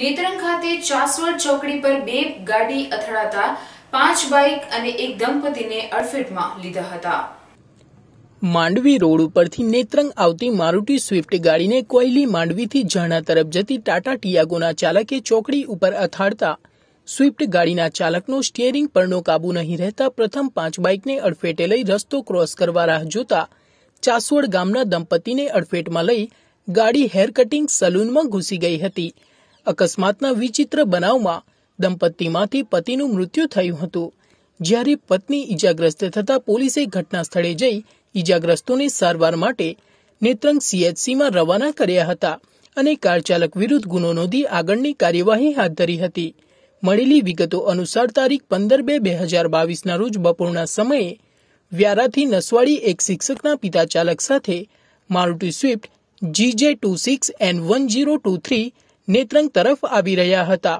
નેત્રંગ ખાતે ચાસવડ ચોકડી પર બે ગાડી અથડાતા પાંચ બાઇક અને એક દંપતીને અડફેટમાં લીધા હતા માંડવી રોડ ઉપરથી નેત્રંગ આવતી મારુતિ સ્વિફ્ટ ગાડીને કોયલી માંડવીથી ઝાણા તરફ જતી ટાટા ટિયાગોના ચાલકે ચોકડી ઉપર અથાડતા સ્વિફ્ટ ગાડીના ચાલકનો સ્ટિયરિંગ પરનો કાબુ નહીં રહેતા પ્રથમ પાંચ બાઇકને અડફેટે લઈ રસ્તો ક્રોસ કરવા રાહ જોતા ચાસવડ ગામના દંપતીને અડફેટમાં લઈ ગાડી હેર કટિંગ સલૂનમાં ઘૂસી ગઈ હતી અકસ્માતના વિચિત્ર બનાવમાં દંપતીમાંથી પતિનું મૃત્યુ થયું હતું જ્યારે પત્ની ઈજાગ્રસ્ત થતા પોલીસે ઘટના સ્થળે જઈ ઈજાગ્રસ્તોને સારવાર માટે નેત્રંગ સીએચસીમાં રવાના કર્યા હતા અને કાર ચાલક વિરુદ્ધ ગુનો નોંધી આગળની કાર્યવાહી હાથ ધરી હતી મળેલી વિગતો અનુસાર તારીખ પંદર બે બે હજાર બાવીસના રોજ બપોરના સમયે વ્યારાથી નસવાડી એક શિક્ષકના પિતા ચાલક સાથે Maruti Swift GJ two six N one zero two three Netrang તરફ આવી રહ્યા હતા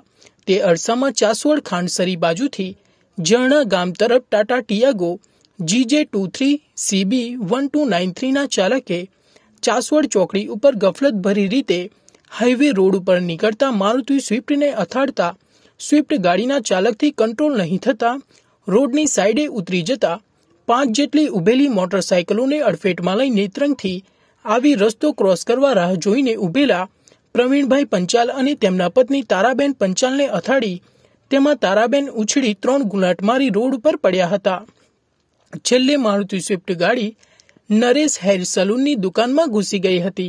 તે અરસામાં ચાસવડ ખાંડસરી બાજુથી ઝરણા ગામ તરફ Tata Tiago GJ two three CB one two nine થ્રીના ચાલકે ચાસવડ ચોકડી ઉપર ગફલતભરી રીતે હાઇવે રોડ ઉપર નીકળતા મારુતિ સ્વિફ્ટને અથાડતા સ્વિફ્ટ ગાડીના ચાલકથી કંટ્રોલ નહીં થતા રોડની સાઇડે ઉતરી જતા પાંચ જેટલી ઉભેલી મોટરસાયકલોને અડફેટમાં લઈ નેત્રંગથી આવી રસ્તો ક્રોસ કરવા રાહ જોઈને ઉભેલા પ્રવીણભાઈ પંચાલ અને તેમના પત્ની તારાબેન પંચાલને અથાડી તેમાં તારાબેન ઉછળી ત્રણ ગુલાટ મારી રોડ ઉપર પડ્યા હતા છેલ્લે મારુતિ સ્વિફ્ટ ગાડી નરેશ હેર સલૂનની દુકાનમાં ઘૂસી ગઈ હતી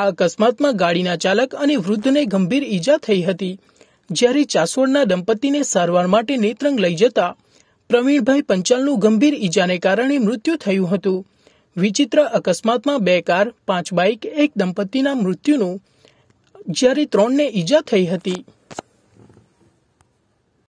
આ અકસ્માતમાં ગાડીના ચાલક અને વૃદ્ધને ગંભીર ઈજા થઈ હતી જ્યારે ચાસોડના દંપતીને સારવાર માટે નેત્રંગ લઈ જતા પ્રવીણભાઈ પંચાલનું ગંભીર ઈજાને કારણે મૃત્યુ થયું હતું વિચિત્ર અકસ્માતમાં બે કાર પાંચ બાઇક એક દંપતીના મૃત્યુનું જ્યારે ત્રણને ઈજા થઈ હતી